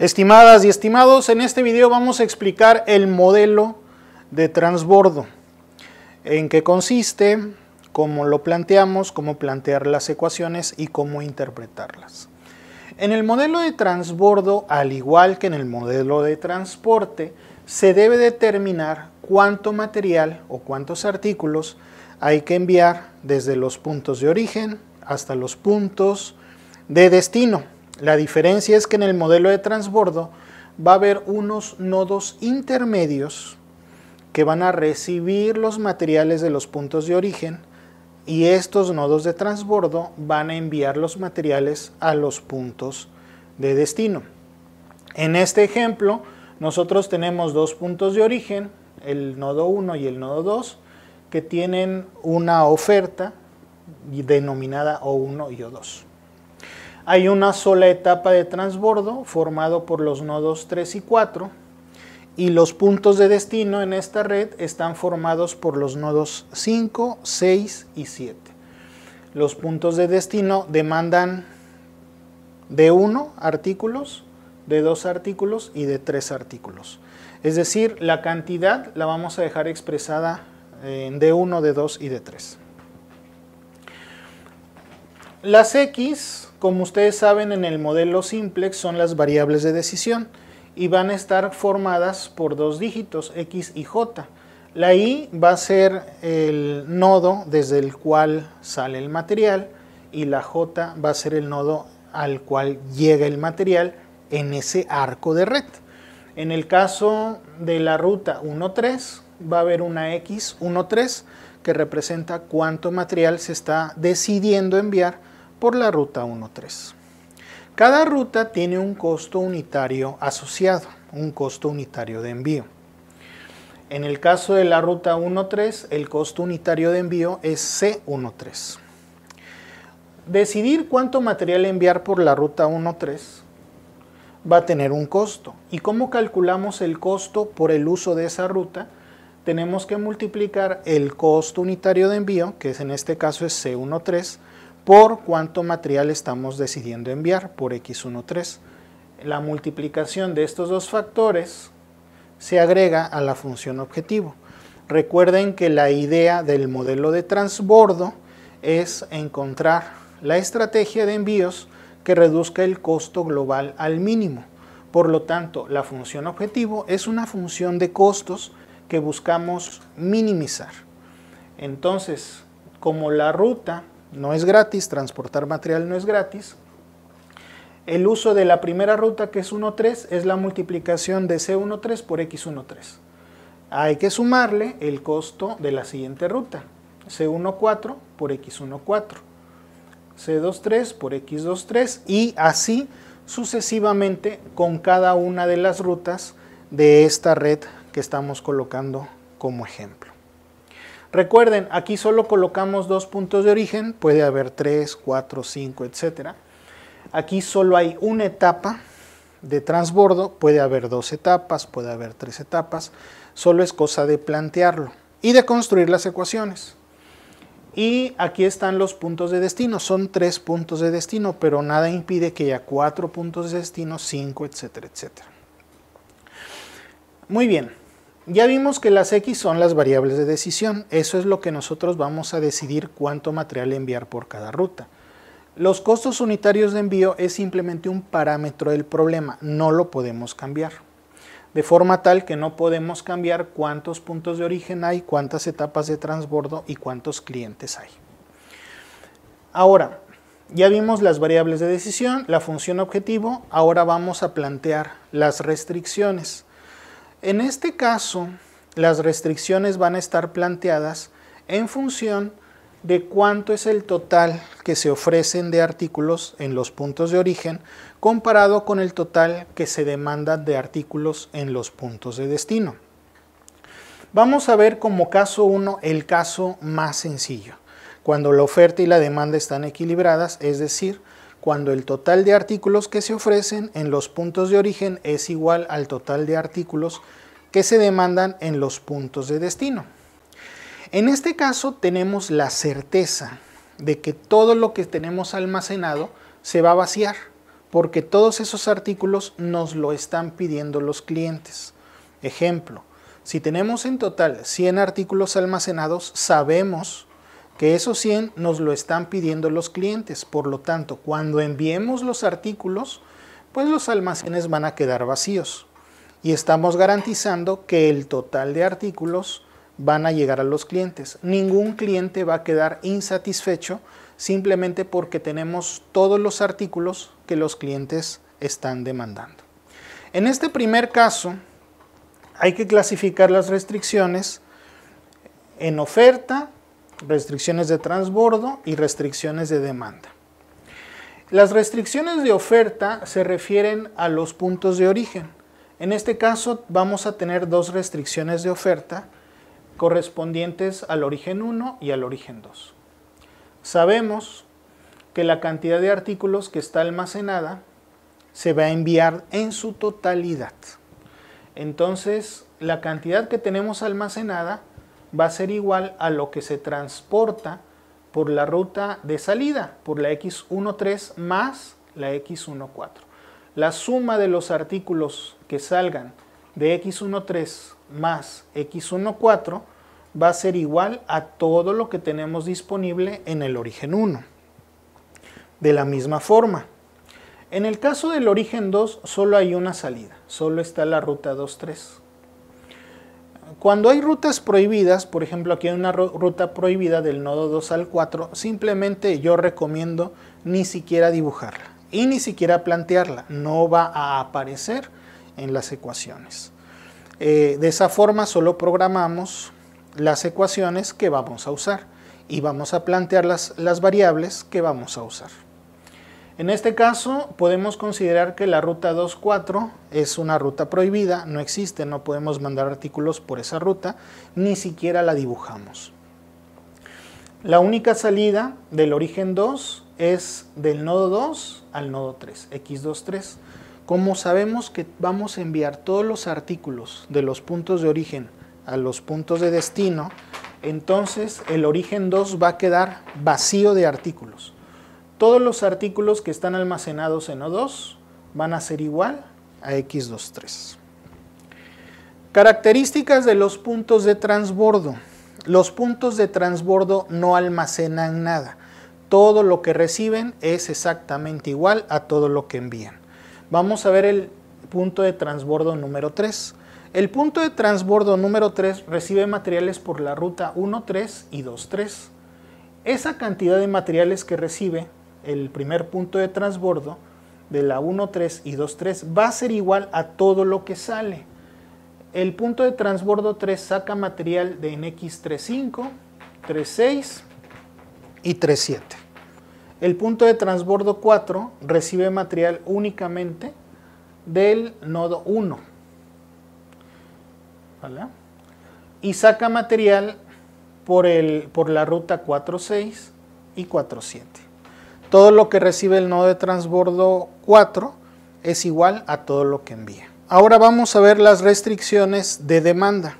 Estimadas y estimados, en este video vamos a explicar el modelo de transbordo, en qué consiste, cómo lo planteamos, cómo plantear las ecuaciones y cómo interpretarlas. En el modelo de transbordo, al igual que en el modelo de transporte, se debe determinar cuánto material o cuántos artículos hay que enviar desde los puntos de origen hasta los puntos de destino la diferencia es que en el modelo de transbordo va a haber unos nodos intermedios que van a recibir los materiales de los puntos de origen y estos nodos de transbordo van a enviar los materiales a los puntos de destino. En este ejemplo, nosotros tenemos dos puntos de origen, el nodo 1 y el nodo 2, que tienen una oferta denominada O1 y O2. Hay una sola etapa de transbordo formado por los nodos 3 y 4 y los puntos de destino en esta red están formados por los nodos 5, 6 y 7. Los puntos de destino demandan de 1 artículos, de 2 artículos y de 3 artículos. Es decir, la cantidad la vamos a dejar expresada en de 1 de 2 y de 3 las X, como ustedes saben en el modelo simplex, son las variables de decisión y van a estar formadas por dos dígitos, X y J. La Y va a ser el nodo desde el cual sale el material y la J va a ser el nodo al cual llega el material en ese arco de red. En el caso de la ruta 1.3 va a haber una X 1.3 que representa cuánto material se está decidiendo enviar por la ruta 13. Cada ruta tiene un costo unitario asociado, un costo unitario de envío. En el caso de la ruta 13, el costo unitario de envío es C13. Decidir cuánto material enviar por la ruta 13 va a tener un costo. ¿Y cómo calculamos el costo por el uso de esa ruta? Tenemos que multiplicar el costo unitario de envío, que en este caso es C13, por cuánto material estamos decidiendo enviar por X13. La multiplicación de estos dos factores se agrega a la función objetivo. Recuerden que la idea del modelo de transbordo es encontrar la estrategia de envíos que reduzca el costo global al mínimo. Por lo tanto, la función objetivo es una función de costos que buscamos minimizar. Entonces, como la ruta no es gratis, transportar material no es gratis. El uso de la primera ruta, que es 1,3, es la multiplicación de C13 por X13. Hay que sumarle el costo de la siguiente ruta, C14 por X14, C23 por X23 y así sucesivamente con cada una de las rutas de esta red que estamos colocando como ejemplo. Recuerden, aquí solo colocamos dos puntos de origen, puede haber tres, cuatro, cinco, etcétera. Aquí solo hay una etapa de transbordo, puede haber dos etapas, puede haber tres etapas, solo es cosa de plantearlo y de construir las ecuaciones. Y aquí están los puntos de destino, son tres puntos de destino, pero nada impide que haya cuatro puntos de destino, cinco, etcétera, etcétera. Muy bien, ya vimos que las X son las variables de decisión. Eso es lo que nosotros vamos a decidir cuánto material enviar por cada ruta. Los costos unitarios de envío es simplemente un parámetro del problema, no lo podemos cambiar. De forma tal que no podemos cambiar cuántos puntos de origen hay, cuántas etapas de transbordo y cuántos clientes hay. Ahora, ya vimos las variables de decisión, la función objetivo, ahora vamos a plantear las restricciones. En este caso, las restricciones van a estar planteadas en función de cuánto es el total que se ofrecen de artículos en los puntos de origen comparado con el total que se demanda de artículos en los puntos de destino. Vamos a ver como caso 1 el caso más sencillo, cuando la oferta y la demanda están equilibradas, es decir, cuando el total de artículos que se ofrecen en los puntos de origen es igual al total de artículos que se demandan en los puntos de destino. En este caso tenemos la certeza de que todo lo que tenemos almacenado se va a vaciar, porque todos esos artículos nos lo están pidiendo los clientes. Ejemplo, si tenemos en total 100 artículos almacenados, sabemos que esos 100 nos lo están pidiendo los clientes. Por lo tanto, cuando enviemos los artículos, pues los almacenes van a quedar vacíos. Y estamos garantizando que el total de artículos van a llegar a los clientes. Ningún cliente va a quedar insatisfecho simplemente porque tenemos todos los artículos que los clientes están demandando. En este primer caso, hay que clasificar las restricciones en oferta, restricciones de transbordo y restricciones de demanda. Las restricciones de oferta se refieren a los puntos de origen. En este caso vamos a tener dos restricciones de oferta correspondientes al origen 1 y al origen 2. Sabemos que la cantidad de artículos que está almacenada se va a enviar en su totalidad. Entonces, la cantidad que tenemos almacenada va a ser igual a lo que se transporta por la ruta de salida, por la X13 más la X14. La suma de los artículos que salgan de X13 más X14 va a ser igual a todo lo que tenemos disponible en el origen 1. De la misma forma, en el caso del origen 2 solo hay una salida, solo está la ruta 23. Cuando hay rutas prohibidas, por ejemplo aquí hay una ruta prohibida del nodo 2 al 4, simplemente yo recomiendo ni siquiera dibujarla y ni siquiera plantearla, no va a aparecer en las ecuaciones. Eh, de esa forma solo programamos las ecuaciones que vamos a usar y vamos a plantear las variables que vamos a usar. En este caso, podemos considerar que la ruta 24 es una ruta prohibida, no existe, no podemos mandar artículos por esa ruta, ni siquiera la dibujamos. La única salida del origen 2 es del nodo 2 al nodo 3, x23. Como sabemos que vamos a enviar todos los artículos de los puntos de origen a los puntos de destino, entonces el origen 2 va a quedar vacío de artículos todos los artículos que están almacenados en O2 van a ser igual a X23. Características de los puntos de transbordo. Los puntos de transbordo no almacenan nada. Todo lo que reciben es exactamente igual a todo lo que envían. Vamos a ver el punto de transbordo número 3. El punto de transbordo número 3 recibe materiales por la ruta 1.3 y 2.3. Esa cantidad de materiales que recibe el primer punto de transbordo de la 1.3 y 2.3 va a ser igual a todo lo que sale. El punto de transbordo 3 saca material de nx X35, 36 y 37. El punto de transbordo 4 recibe material únicamente del nodo 1. ¿Vale? Y saca material por, el, por la ruta 46 y 47. Todo lo que recibe el nodo de transbordo 4 es igual a todo lo que envía. Ahora vamos a ver las restricciones de demanda.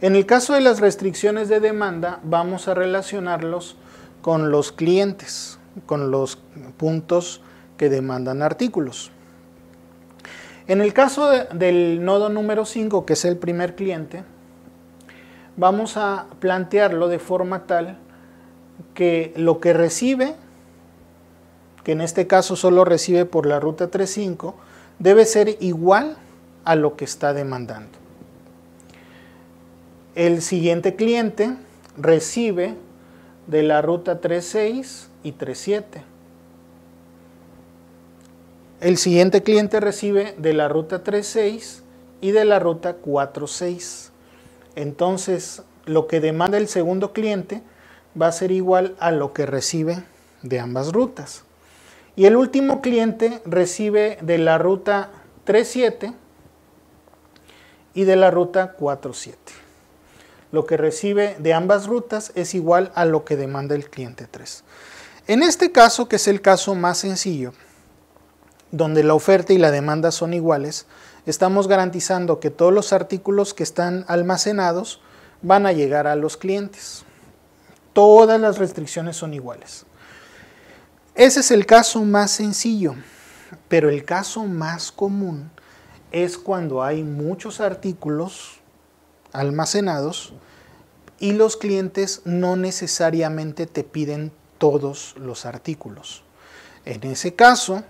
En el caso de las restricciones de demanda, vamos a relacionarlos con los clientes, con los puntos que demandan artículos. En el caso del nodo número 5, que es el primer cliente, vamos a plantearlo de forma tal que lo que recibe que en este caso solo recibe por la ruta 35, debe ser igual a lo que está demandando. El siguiente cliente recibe de la ruta 36 y 37. El siguiente cliente recibe de la ruta 36 y de la ruta 46. Entonces, lo que demanda el segundo cliente va a ser igual a lo que recibe de ambas rutas. Y el último cliente recibe de la ruta 37 y de la ruta 47. Lo que recibe de ambas rutas es igual a lo que demanda el cliente 3. En este caso, que es el caso más sencillo, donde la oferta y la demanda son iguales, estamos garantizando que todos los artículos que están almacenados van a llegar a los clientes. Todas las restricciones son iguales. Ese es el caso más sencillo, pero el caso más común es cuando hay muchos artículos almacenados y los clientes no necesariamente te piden todos los artículos. En ese caso,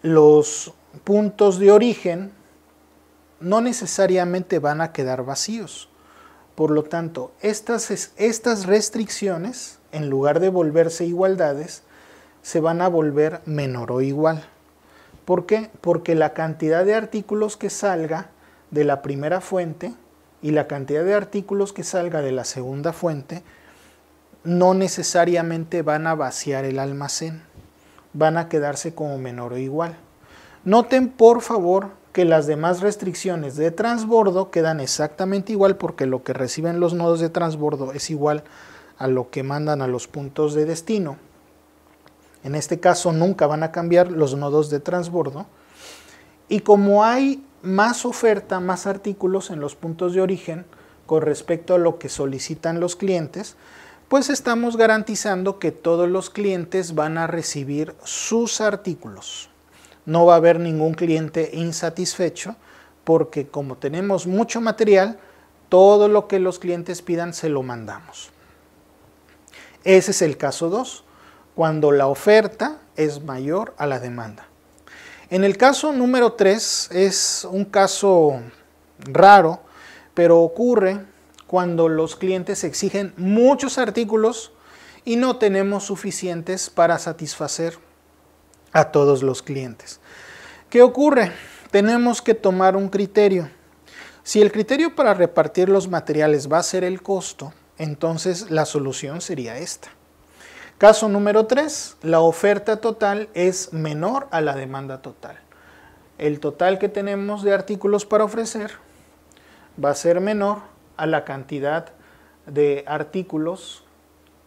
los puntos de origen no necesariamente van a quedar vacíos. Por lo tanto, estas, estas restricciones en lugar de volverse igualdades, se van a volver menor o igual. ¿Por qué? Porque la cantidad de artículos que salga de la primera fuente y la cantidad de artículos que salga de la segunda fuente no necesariamente van a vaciar el almacén, van a quedarse como menor o igual. Noten por favor que las demás restricciones de transbordo quedan exactamente igual porque lo que reciben los nodos de transbordo es igual a lo que mandan a los puntos de destino. En este caso nunca van a cambiar los nodos de transbordo. Y como hay más oferta, más artículos en los puntos de origen con respecto a lo que solicitan los clientes, pues estamos garantizando que todos los clientes van a recibir sus artículos. No va a haber ningún cliente insatisfecho porque como tenemos mucho material, todo lo que los clientes pidan se lo mandamos. Ese es el caso 2, cuando la oferta es mayor a la demanda. En el caso número 3 es un caso raro, pero ocurre cuando los clientes exigen muchos artículos y no tenemos suficientes para satisfacer a todos los clientes. ¿Qué ocurre? Tenemos que tomar un criterio. Si el criterio para repartir los materiales va a ser el costo, entonces la solución sería esta. Caso número 3, la oferta total es menor a la demanda total. El total que tenemos de artículos para ofrecer va a ser menor a la cantidad de artículos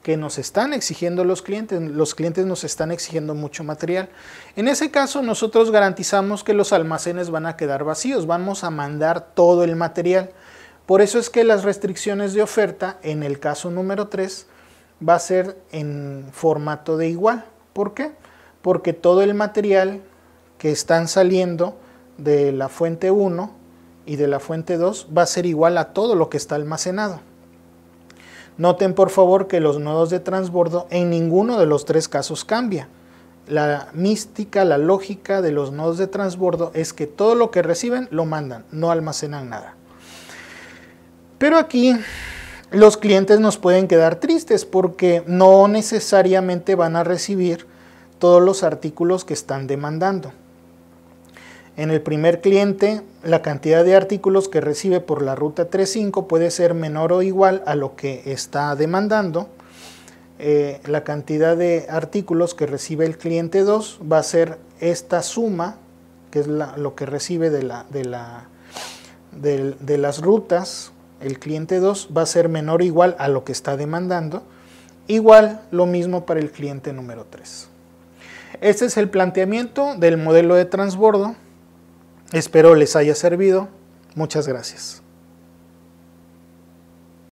que nos están exigiendo los clientes. Los clientes nos están exigiendo mucho material. En ese caso, nosotros garantizamos que los almacenes van a quedar vacíos. Vamos a mandar todo el material. Por eso es que las restricciones de oferta en el caso número 3 va a ser en formato de igual. ¿Por qué? Porque todo el material que están saliendo de la fuente 1 y de la fuente 2 va a ser igual a todo lo que está almacenado. Noten por favor que los nodos de transbordo en ninguno de los tres casos cambia. La mística, la lógica de los nodos de transbordo es que todo lo que reciben lo mandan, no almacenan nada. Pero aquí los clientes nos pueden quedar tristes porque no necesariamente van a recibir todos los artículos que están demandando. En el primer cliente, la cantidad de artículos que recibe por la ruta 35 puede ser menor o igual a lo que está demandando. Eh, la cantidad de artículos que recibe el cliente 2 va a ser esta suma, que es lo que recibe de las rutas el cliente 2 va a ser menor o igual a lo que está demandando. Igual lo mismo para el cliente número 3. Este es el planteamiento del modelo de transbordo. Espero les haya servido. Muchas gracias.